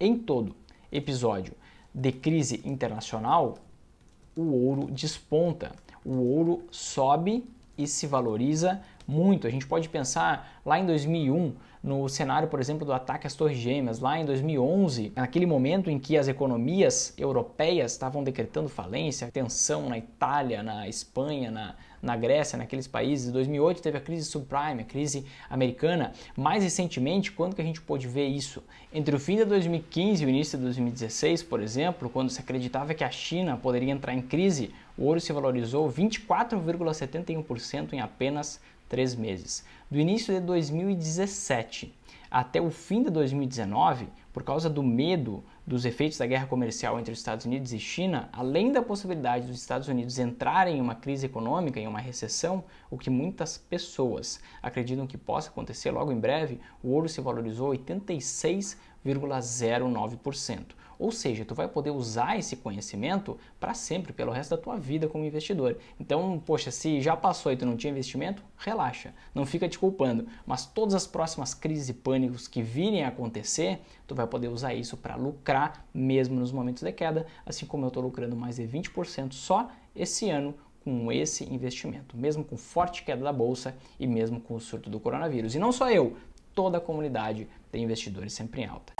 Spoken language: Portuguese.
Em todo episódio de crise internacional, o ouro desponta, o ouro sobe e se valoriza muito. A gente pode pensar lá em 2001, no cenário, por exemplo, do ataque às Torres Gêmeas, lá em 2011, naquele momento em que as economias europeias estavam decretando falência, tensão na Itália, na Espanha, na, na Grécia, naqueles países. Em 2008 teve a crise subprime, a crise americana. Mais recentemente, quando que a gente pôde ver isso? Entre o fim de 2015 e o início de 2016, por exemplo, quando se acreditava que a China poderia entrar em crise, o ouro se valorizou 24,71% em apenas três meses. Do início de 2017 até o fim de 2019, por causa do medo dos efeitos da guerra comercial entre os Estados Unidos e China, além da possibilidade dos Estados Unidos entrarem em uma crise econômica, em uma recessão, o que muitas pessoas acreditam que possa acontecer logo em breve, o ouro se valorizou 86,09%. Ou seja, tu vai poder usar esse conhecimento para sempre, pelo resto da tua vida como investidor. Então, poxa, se já passou e tu não tinha investimento, relaxa, não fica te culpando. Mas todas as próximas crises e pânicos que virem a acontecer, tu vai poder usar isso para lucrar mesmo nos momentos de queda, assim como eu estou lucrando mais de 20% só esse ano com esse investimento, mesmo com forte queda da bolsa e mesmo com o surto do coronavírus. E não só eu, toda a comunidade tem investidores sempre em alta.